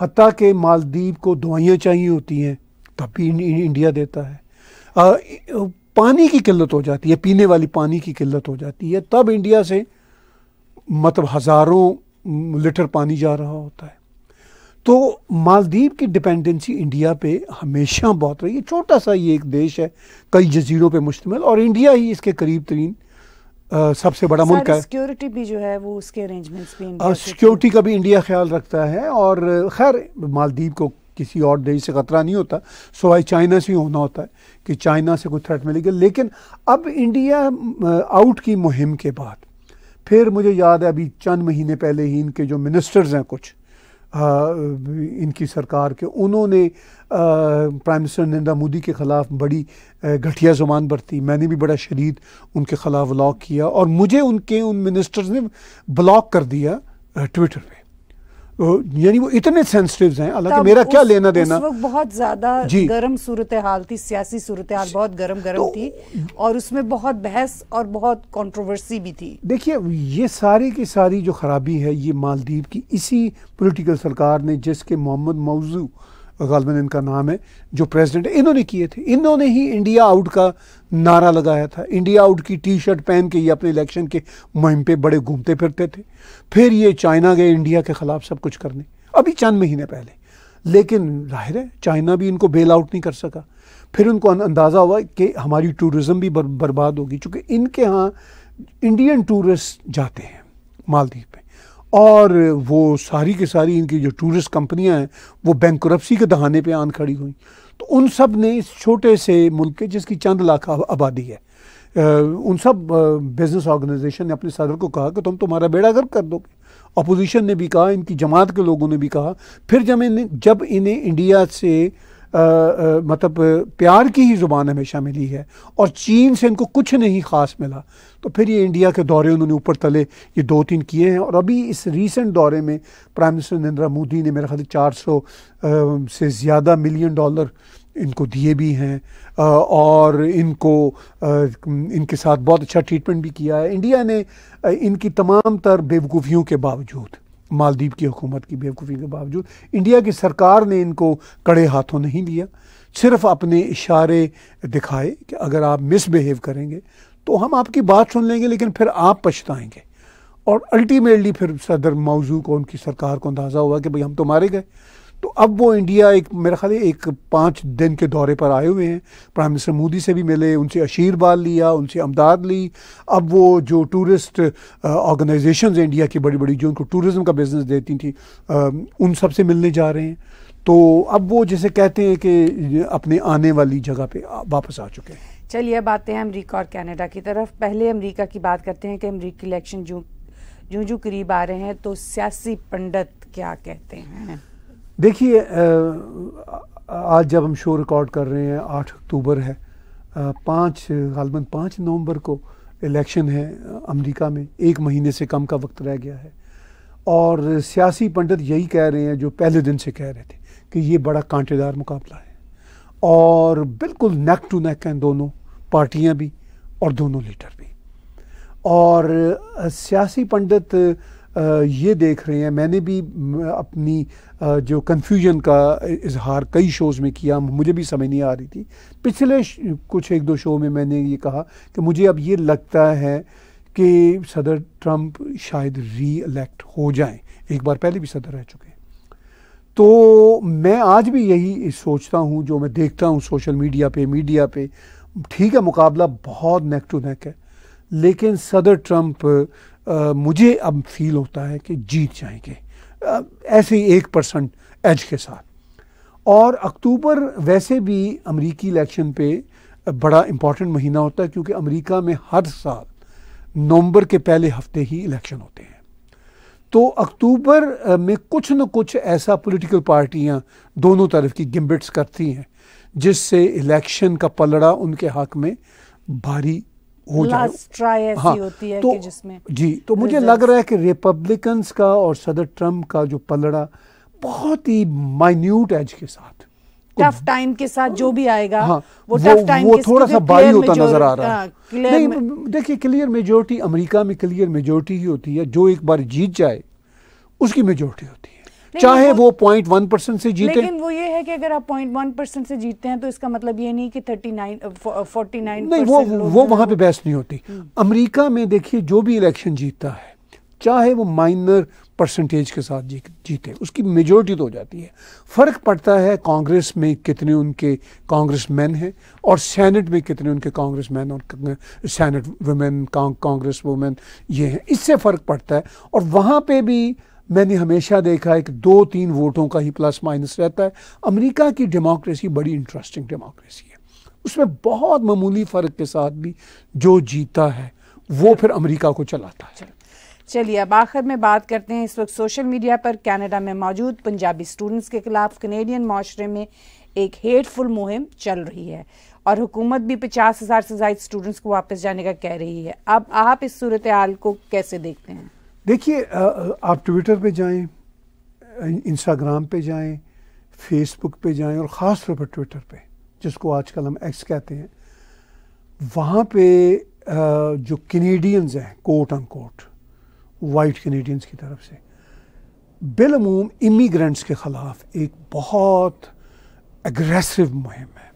हती कि मालदीव को दवाइयाँ चाहिए होती हैं तब भी इंडिया देता है आ, पानी की किल्लत हो जाती है पीने वाली पानी की किल्लत हो जाती है तब इंडिया से मतलब हज़ारों लीटर पानी जा रहा होता है तो मालदीव की डिपेंडेंसी इंडिया पे हमेशा बहुत रही है छोटा सा ये एक देश है कई जजीरों पे मुश्तमिल और इंडिया ही इसके करीब तरीन आ, सबसे बड़ा मुल्क है सिक्योरिटी भी जो है वो उसके अरेंजमेंट्स भी सिक्योरिटी का भी इंडिया ख्याल रखता है और खैर मालदीव को किसी और देश से खतरा नहीं होता सोए चाइना से ही होना होता है कि चाइना से कोई थ्रेट मिलेगा लेकिन अब इंडिया आउट की मुहिम के बाद फिर मुझे याद है अभी चंद महीने पहले ही इनके जो मिनिस्टर्स हैं कुछ आ, इनकी सरकार के उन्होंने प्राइम मिनिस्टर नरेंद्र मोदी के ख़िलाफ़ बड़ी घटिया जुबान बरती मैंने भी बड़ा शदीद उनके ख़िलाफ़ ब्लॉक किया और मुझे उनके उन मिनिस्टर्स ने ब्लॉक कर दिया ट्विटर पे यानी वो इतने सेंसिटिव हैं हालांकि मेरा क्या लेना देना उस वक्त बहुत ज्यादा गर्म सूरत हाल थी सियासी सूरत हाल बहुत गर्म गर्म तो, थी और उसमें बहुत बहस और बहुत कंट्रोवर्सी भी थी देखिए ये सारी की सारी जो खराबी है ये मालदीव की इसी पॉलिटिकल सरकार ने जिसके मोहम्मद मौजू गालबन इनका नाम है जो प्रेसिडेंट इन्होंने किए थे इन्होंने ही इंडिया आउट का नारा लगाया था इंडिया आउट की टी शर्ट पहन के ये अपने इलेक्शन के मुहिम पे बड़े घूमते फिरते थे फिर ये चाइना गए इंडिया के ख़िलाफ़ सब कुछ करने अभी चंद महीने पहले लेकिन जाहिर है चाइना भी इनको बेल आउट नहीं कर सका फिर उनको अंदाज़ा हुआ कि हमारी टूरिज़म भी बर, बर्बाद होगी चूँकि इनके यहाँ इंडियन टूरिस्ट जाते हैं मालदीव में और वो सारी की सारी इनकी जो टूरिस्ट कंपनियाँ हैं वो बैंक के दहाने पर आन खड़ी हुई तो उन सब ने इस छोटे से मुल्क के जिसकी चंद लाख आबादी है उन सब बिज़नेस ऑर्गेनाइजेशन ने अपने सदर को कहा कि तुम तुम्हारा बेड़ा गर्क कर दोगे अपोजिशन ने भी कहा इनकी जमात के लोगों ने भी कहा फिर जब इन्हें जब इन्हें इंडिया से आ, आ, मतलब प्यार की ही ज़ुबान हमेशा मिली है और चीन से इनको कुछ नहीं ख़ास मिला तो फिर ये इंडिया के दौरे उन्होंने ऊपर तले ये दो तीन किए हैं और अभी इस रीसेंट दौरे में प्राइम मिनिस्टर नरेंद्र मोदी ने मेरा ख्याल चार सौ से ज़्यादा मिलियन डॉलर इनको दिए भी हैं और इनको इनके साथ बहुत अच्छा ट्रीटमेंट भी किया है इंडिया ने इनकी तमाम तर बेवकूफ़ियों के बावजूद मालदीव की हुकूमत की बेवकूफ़ी के बावजूद इंडिया की सरकार ने इनको कड़े हाथों नहीं लिया सिर्फ अपने इशारे दिखाए कि अगर आप मिसबिहेव करेंगे तो हम आपकी बात सुन लेंगे लेकिन फिर आप पछताएंगे और अल्टीमेटली फिर सदर मौजू को उनकी सरकार को अंदाज़ा हुआ कि भाई हम तो मारे गए तो अब वो इंडिया एक मेरा ख्याल एक पाँच दिन के दौरे पर आए हुए हैं प्राइम मिनिस्टर मोदी से भी मिले उनसे आशीर्वाद लिया उनसे अमदाद ली अब वो जो टूरिस्ट ऑर्गेनाइजेशन इंडिया की बड़ी बड़ी जो उनको टूरिज्म का बिज़नेस देती थी आ, um, उन सब से मिलने जा रहे हैं तो अब वो जैसे कहते हैं कि uh, अपने आने वाली जगह पे वापस आ चुके हैं चलिए अब आते हैं अमरीका और कैनेडा की तरफ पहले अमरीका की बात करते हैं कि अमरीकी इलेक्शन जो जो जो करीब आ रहे हैं तो सियासी पंडित क्या कहते हैं देखिए आज जब हम शो रिकॉर्ड कर रहे हैं आठ अक्टूबर है पाँच गालबन पाँच नवंबर को इलेक्शन है अमेरिका में एक महीने से कम का वक्त रह गया है और सियासी पंडित यही कह रहे हैं जो पहले दिन से कह रहे थे कि ये बड़ा कांटेदार मुकाबला है और बिल्कुल नेक टू नेक हैं दोनों पार्टियां भी और दोनों लीडर भी और सियासी पंडित ये देख रहे हैं मैंने भी अपनी जो कन्फ्यूजन का इजहार कई शोज़ में किया मुझे भी समझ नहीं आ रही थी पिछले कुछ एक दो शो में मैंने ये कहा कि मुझे अब ये लगता है कि सदर ट्रंप शायद री एलेक्ट हो जाएं एक बार पहले भी सदर रह चुके हैं तो मैं आज भी यही सोचता हूँ जो मैं देखता हूँ सोशल मीडिया पे मीडिया पे ठीक है मुकाबला बहुत नेक टू नेक है लेकिन सदर ट्रंप आ, मुझे अब फील होता है कि जीत जाएंगे ऐसे ही एक परसेंट एज के साथ और अक्टूबर वैसे भी अमरीकी इलेक्शन पे बड़ा इम्पॉर्टेंट महीना होता है क्योंकि अमेरिका में हर साल नवंबर के पहले हफ्ते ही इलेक्शन होते हैं तो अक्टूबर में कुछ न कुछ ऐसा पॉलिटिकल पार्टियां दोनों तरफ की गिम्बिट्स करती हैं जिससे इलेक्शन का पलड़ा उनके हक में भारी हो जाए हाँ, होती है तो, कि जिसमें जी तो मुझे लग रहा है कि रिपब्लिकन्स का और सदर ट्रम्प का जो पलड़ा बहुत ही माइन्यूट एज के साथ टफ टाइम के साथ जो भी आएगा हाँ, वो टफ टाइम वो थोड़ा सा भारी होता नजर आ रहा है हाँ, नहीं देखिए क्लियर मेजोरिटी अमेरिका में क्लियर मेजोरिटी ही होती है जो एक बार जीत जाए उसकी मेजोरिटी होती है चाहे वो पॉइंट वन परसेंट से जीते लेकिन वो ये है कि अगर आप पॉइंट वन परसेंट से जीते हैं तो इसका मतलब ये नहीं कि थर्टी नाइन फोर्टी नाइन नहीं वो वो वहाँ पे बहस नहीं होती हम्म। अमरीका में देखिए जो भी इलेक्शन जीतता है चाहे वो माइनर परसेंटेज के साथ जी, जीते उसकी मेजोरिटी तो हो जाती है फ़र्क पड़ता है कांग्रेस में कितने उनके कांग्रेस मैन हैं और सैनट में कितने उनके कांग्रेस मैन और सैनट वुमेन कांग्रेस वुमेन ये हैं इससे फ़र्क पड़ता है और वहाँ पे भी मैंने हमेशा देखा है कि दो तीन वोटों का ही प्लस माइनस रहता है अमेरिका की डेमोक्रेसी बड़ी इंटरेस्टिंग डेमोक्रेसी है उसमें बहुत मामूली फ़र्क के साथ भी जो जीता है वो फिर अमेरिका को चलाता है चलिए अब आखिर में बात करते हैं इस वक्त सोशल मीडिया पर कनाडा में मौजूद पंजाबी स्टूडेंट्स के खिलाफ कनेडियन माशरे में एक हेटफुल मुहिम चल रही है और हुकूमत भी पचास हज़ार से ज्यादा स्टूडेंट्स को वापस जाने का कह रही है अब आप इस सूरत हाल को कैसे देखते हैं देखिए आप ट्विटर पे जाएं इंस्टाग्राम पे जाएं फेसबुक पे जाएं और ख़ास तौर पर ट्विटर पे जिसको आजकल हम एक्स कहते हैं वहाँ पे जो कनेडियंस हैं court on court white Canadians की तरफ से बिलमूम इमीग्रेंट्स के ख़िलाफ़ एक बहुत एग्रेसिव मुहिम है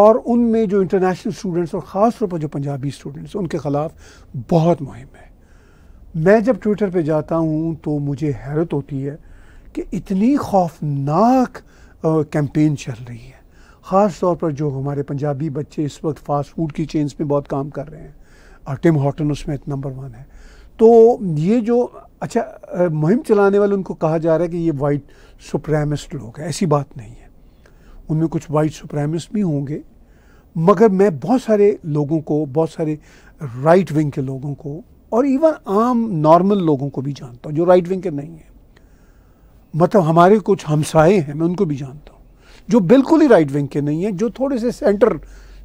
और उनमें जो इंटरनेशनल स्टूडेंट्स और ख़ास तौर पर जो पंजाबी स्टूडेंट्स उनके ख़िलाफ़ बहुत मुहिम है मैं जब ट्विटर पे जाता हूँ तो मुझे हैरत होती है कि इतनी खौफनाक कैंपेन चल रही है ख़ास तौर पर जो हमारे पंजाबी बच्चे इस वक्त फास्ट फूड की चेन्स में बहुत काम कर रहे हैं और टिम हॉटन उसमें नंबर वन है तो ये जो अच्छा मुहिम चलाने वाले उनको कहा जा रहा है कि ये वाइट सुप्रेमिस्ट लोग हैं ऐसी बात नहीं है उनमें कुछ वाइट सुप्रेमिस्ट भी होंगे मगर मैं बहुत सारे लोगों को बहुत सारे राइट विंग के लोगों को और इवन आम नॉर्मल लोगों को भी जानता हूँ जो राइट विंग के नहीं है मतलब हमारे कुछ हमसाए हैं मैं उनको भी जानता हूँ जो बिल्कुल ही राइट विंग के नहीं है जो थोड़े से सेंटर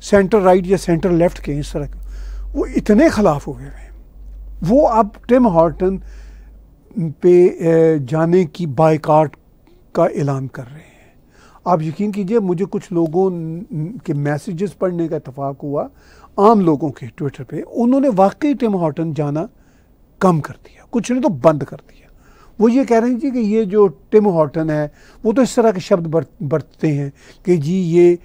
सेंटर राइट या सेंटर लेफ्ट के इस तरह के वो इतने खिलाफ हो गए हैं वो अब टिम हॉर्टन पे जाने की बाइकाट का ऐलान कर रहे हैं आप यकीन कीजिए मुझे कुछ लोगों के मैसेजेस पढ़ने का इतफाक़ हुआ आम लोगों के ट्विटर पे उन्होंने वाकई टिम हॉटन जाना कम कर दिया कुछ ने तो बंद कर दिया वो ये कह रहे हैं जी कि ये जो टिम हॉटन है वो तो इस तरह के शब्द बरतते हैं कि जी ये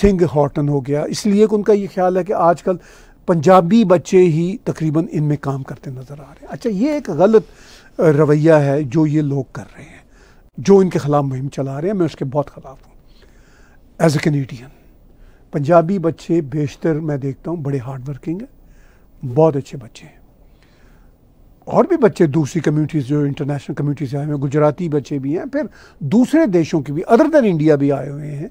सिंह हॉटन हो गया इसलिए उनका ये ख्याल है कि आजकल पंजाबी बच्चे ही तकरीबन इनमें काम करते नज़र आ रहे हैं अच्छा ये एक गलत रवैया है जो ये लोग कर रहे हैं जो इनके ख़िलाफ़ मुहिम चला रहे हैं मैं उसके बहुत ख़िलाफ़ हूँ एज ए कनेडियन पंजाबी बच्चे बेशतर मैं देखता हूँ बड़े हार्ड वर्किंग हैं बहुत अच्छे बच्चे हैं और भी बच्चे दूसरी कम्यूनिटीज जो इंटरनेशनल कम्यूनिटी से आए हुए हैं गुजराती बच्चे भी हैं फिर दूसरे देशों के भी अदर दैन इंडिया भी आए हुए हैं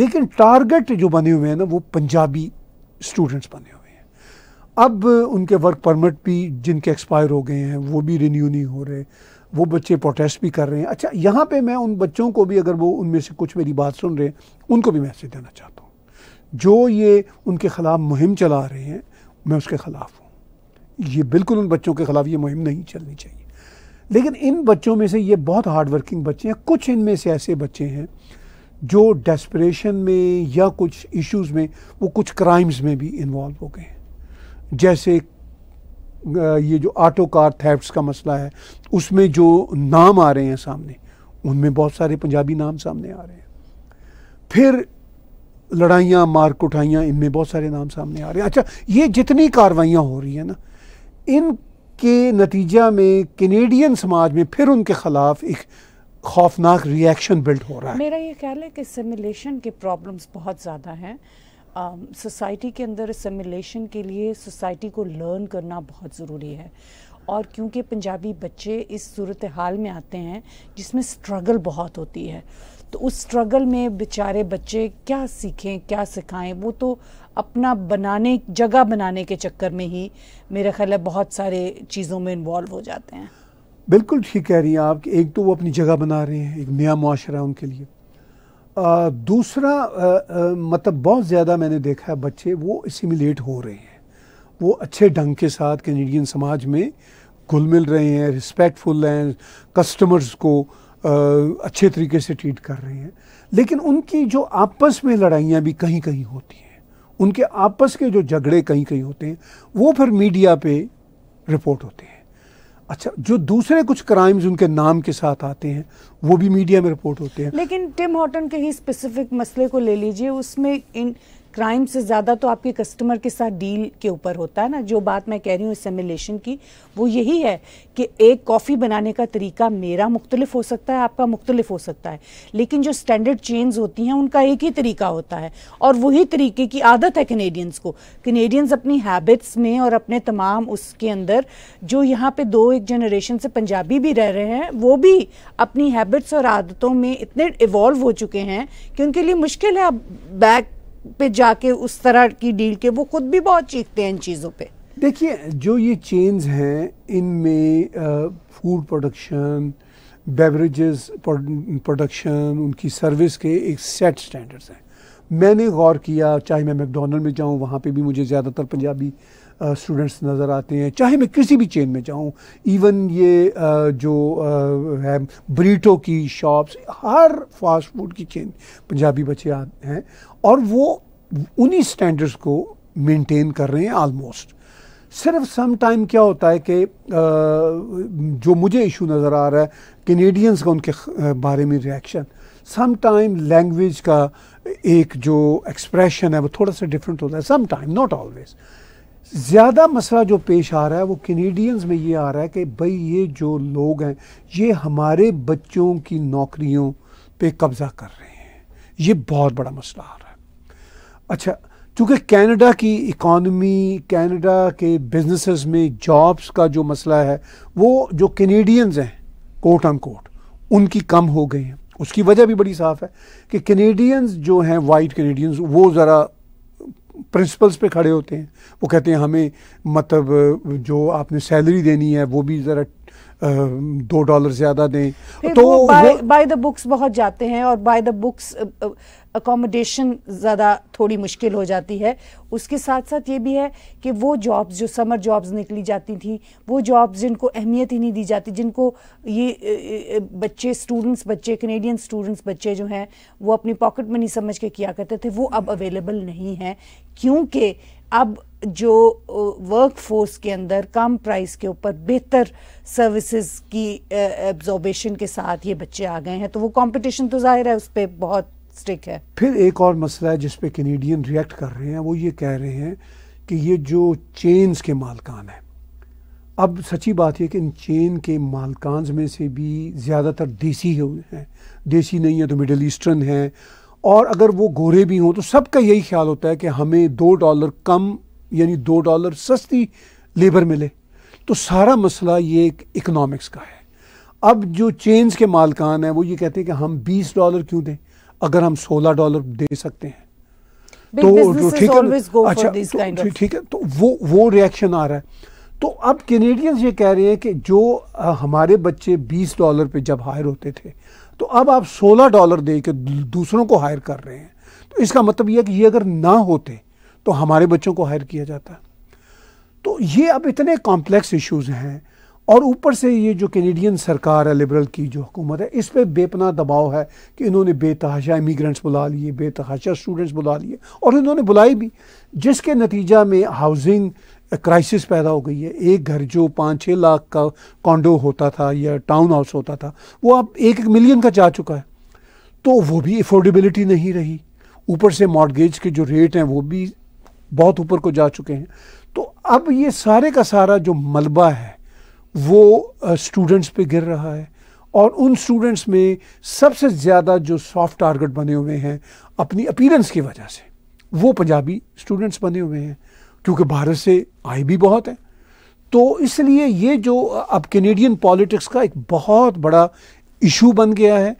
लेकिन टारगेट जो बने हुए हैं ना वो पंजाबी स्टूडेंट्स बने हुए हैं अब उनके वर्क परमिट भी जिनके एक्सपायर हो गए हैं वो भी रिन्यू नहीं हो रहे वो बच्चे प्रोटेस्ट भी कर रहे हैं अच्छा यहाँ पे मैं उन बच्चों को भी अगर वो उनमें से कुछ मेरी बात सुन रहे हैं उनको भी मैसेज देना चाहता हूँ जो ये उनके ख़िलाफ़ मुहिम चला रहे हैं मैं उसके ख़िलाफ़ हूँ ये बिल्कुल उन बच्चों के ख़िलाफ़ ये मुहिम नहीं चलनी चाहिए लेकिन इन बच्चों में से ये बहुत हार्ड वर्किंग बच्चे हैं कुछ इनमें से ऐसे बच्चे हैं जो डेस्परेशन में या कुछ इश्यूज में वो कुछ क्राइम्स में भी इन्वॉल्व हो गए हैं जैसे ये जो ऑटो कार थेफ्ट्स का मसला है उसमें जो नाम आ रहे हैं सामने उनमें बहुत सारे पंजाबी नाम सामने आ रहे हैं फिर लड़ाइयाँ मार कुठाइयाँ इनमें बहुत सारे नाम सामने आ रहे हैं अच्छा ये जितनी कार्रवाइयाँ हो रही हैं ना इनके नतीजा में कैनेडियन समाज में फिर उनके ख़िलाफ़ एक खौफनाक रिएक्शन बिल्ड हो रहा है मेरा ये ख्याल है कि सिमुलेशन के प्रॉब्लम्स बहुत ज़्यादा हैं सोसाइटी um, के अंदर सिमुलेशन के लिए सोसाइटी को लर्न करना बहुत ज़रूरी है और क्योंकि पंजाबी बच्चे इस सूरत हाल में आते हैं जिसमें स्ट्रगल बहुत होती है तो उस स्ट्रगल में बेचारे बच्चे क्या सीखें क्या सिखाएं वो तो अपना बनाने जगह बनाने के चक्कर में ही मेरा ख्याल है बहुत सारे चीज़ों में इन्वॉल्व हो जाते हैं बिल्कुल ठीक कह रही हैं आप एक तो वो अपनी जगह बना रहे हैं एक नया माशरा उनके लिए आ, दूसरा आ, आ, मतलब बहुत ज़्यादा मैंने देखा है बच्चे वो इसीमिलेट हो रहे हैं वो अच्छे ढंग के साथ कैनेडियन समाज में घुल मिल रहे हैं रिस्पेक्टफुल हैं कस्टमर्स को आ, अच्छे तरीके से ट्रीट कर रहे हैं लेकिन उनकी जो आपस में लड़ाइयाँ भी कहीं कहीं होती हैं उनके आपस के जो झगड़े कहीं कहीं होते हैं वो फिर मीडिया पे रिपोर्ट होते हैं अच्छा जो दूसरे कुछ क्राइम्स उनके नाम के साथ आते हैं वो भी मीडिया में रिपोर्ट होते हैं लेकिन टिम हॉटन के ही स्पेसिफिक मसले को ले लीजिए उसमें इन क्राइम से ज़्यादा तो आपके कस्टमर के साथ डील के ऊपर होता है ना जो बात मैं कह रही हूँ इस सेमिलेशन की वो यही है कि एक कॉफ़ी बनाने का तरीका मेरा मुख्तलिफ हो सकता है आपका मुख्तलिफ हो सकता है लेकिन जो स्टैंडर्ड चेन्स होती हैं उनका एक ही तरीका होता है और वही तरीके की आदत है कनेडियंस को कनेडियंस अपनी हैबिट्स में और अपने तमाम उसके अंदर जो यहाँ पर दो एक जनरेशन से पंजाबी भी रह रहे हैं वो भी अपनी हैबिट्स और आदतों में इतने इवॉल्व हो चुके हैं कि उनके लिए मुश्किल है अब बैक पे जाके उस तरह की डील के वो खुद भी बहुत चीखते हैं इन चीज़ों पे देखिए जो ये चेन्स हैं इनमें फूड प्रोडक्शन बेवरेजेस प्रोडक्शन उनकी सर्विस के एक सेट स्टैंडर्ड्स हैं मैंने गौर किया चाहे मैं मैकडोनल्ड में जाऊं वहाँ पे भी मुझे ज़्यादातर पंजाबी स्टूडेंट्स नज़र आते हैं चाहे मैं किसी भी चेन में जाऊँ इवन ये आ, जो आ, है ब्रीटो की शॉप्स हर फास्ट फूड की चेन पंजाबी बच्चे आते हैं और वो उन्हीं स्टैंडर्ड्स को मेंटेन कर रहे हैं आलमोस्ट सिर्फ सम टाइम क्या होता है कि जो मुझे इशू नज़र आ रहा है कैनेडियंस का उनके बारे में रिएक्शन सम टाइम लैंग्वेज का एक जो एक्सप्रेशन है वो थोड़ा सा डिफरेंट होता है सम टाइम नॉट ऑलवेज ज़्यादा मसला जो पेश आ रहा है वो कैनेडियंस में ये आ रहा है कि भाई ये जो लोग हैं ये हमारे बच्चों की नौकरियों पे कब्ज़ा कर रहे हैं ये बहुत बड़ा मसला आ रहा है अच्छा चूँकि कनाडा की इकॉनमी कनाडा के बिजनेसेस में जॉब्स का जो मसला है वो जो कैनेडियंस हैं कोर्ट ऑन कोर्ट उनकी कम हो गई हैं उसकी वजह भी बड़ी साफ है कि कैनेडियंस जो हैं वाइट कैनेडियंस वो ज़रा प्रिंसिपल्स पे खड़े होते हैं वो कहते हैं हमें मतलब जो आपने सैलरी देनी है वो भी ज़रा दो डॉलर ज्यादा दें तो बाय द बुक्स बहुत जाते हैं और बाय द बुक्स अकोमोडेशन ज़्यादा थोड़ी मुश्किल हो जाती है उसके साथ साथ ये भी है कि वो जॉब्स जो समर जॉब्स निकली जाती थी वो जॉब्स जिनको अहमियत ही नहीं दी जाती जिनको ये बच्चे स्टूडेंट्स बच्चे कनेडियन स्टूडेंट्स बच्चे जो हैं वो अपनी पॉकेट मनी समझ के किया करते थे वो अब अवेलेबल नहीं हैं क्योंकि अब जो वर्क फोर्स के अंदर कम प्राइस के ऊपर बेहतर सर्विसेज की एब्जॉर्बेशन के साथ ये बच्चे आ गए हैं तो वो कंपटीशन तो जाहिर है उस पर बहुत स्ट्रिक है फिर एक और मसला है जिसपे कैनेडियन रिएक्ट कर रहे हैं वो ये कह रहे हैं कि ये जो चेन्स के मालकान हैं अब सच्ची बात यह कि इन चेन के मालकान में से भी ज़्यादातर देसी हैं देसी नहीं है तो मिडल ईस्टर्न हैं और अगर वो गोरे भी हों तो सबका यही ख्याल होता है कि हमें दो डॉलर कम यानी दो डॉलर सस्ती लेबर मिले तो सारा मसला ये एक इकनॉमिक्स का है अब जो चेंज के मालकान हैं वो ये कहते हैं कि हम 20 डॉलर क्यों दें अगर हम 16 डॉलर दे सकते हैं तो ठीक है अच्छा तो ठीक है तो वो वो रिएक्शन आ रहा है तो अब कैनेडियंस ये कह रहे हैं कि जो हमारे बच्चे 20 डॉलर पे जब हायर होते थे तो अब आप 16 डॉलर दे के दूसरों को हायर कर रहे हैं तो इसका मतलब यह है कि ये अगर ना होते तो हमारे बच्चों को हायर किया जाता है तो ये अब इतने कॉम्प्लेक्स इश्यूज़ हैं और ऊपर से ये जो कैनेडियन सरकार है लिबरल की जो हुकूमत है इस पर बेपना दबाव है कि इन्होंने बेतहाशा इमिग्रेंट्स बुला लिए बेतहाशा स्टूडेंट्स बुला लिए और इन्होंने बुलाई भी जिसके नतीजा में हाउसिंग क्राइसिस पैदा हो गई है एक घर जो पाँच छः लाख का कॉन्डो होता था या टाउन हाउस होता था वो अब एक एक मिलियन का जा चुका है तो वो भी अफोर्डेबिलिटी नहीं रही ऊपर से मॉडगेज के जो रेट हैं वो भी बहुत ऊपर को जा चुके हैं तो अब ये सारे का सारा जो मलबा है वो स्टूडेंट्स पे गिर रहा है और उन स्टूडेंट्स में सबसे ज़्यादा जो सॉफ्ट टारगेट बने हुए हैं अपनी अपीरेंस की वजह से वो पंजाबी स्टूडेंट्स बने हुए हैं क्योंकि भारत से आए भी बहुत हैं तो इसलिए ये जो अब कैनेडियन पॉलिटिक्स का एक बहुत बड़ा इशू बन गया है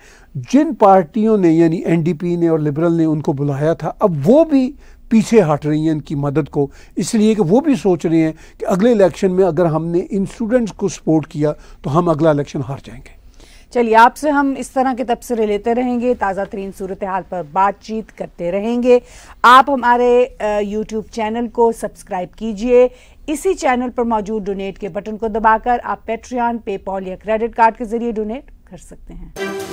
जिन पार्टियों ने यानी एनडीपी ने और लिबरल ने उनको बुलाया था अब वो भी पीछे हट रही हैं इनकी मदद को इसलिए कि वो भी सोच रहे हैं कि अगले इलेक्शन में अगर हमने इन स्टूडेंट्स को सपोर्ट किया तो हम अगला इलेक्शन हार जाएंगे चलिए आपसे हम इस तरह के तबसरे लेते रहेंगे ताज़ा तरीन सूरत हाल पर बातचीत करते रहेंगे आप हमारे यूट्यूब चैनल को सब्सक्राइब कीजिए इसी चैनल पर मौजूद डोनेट के बटन को दबाकर आप पेट्रियन पेपॉल या क्रेडिट कार्ड के जरिए डोनेट कर सकते हैं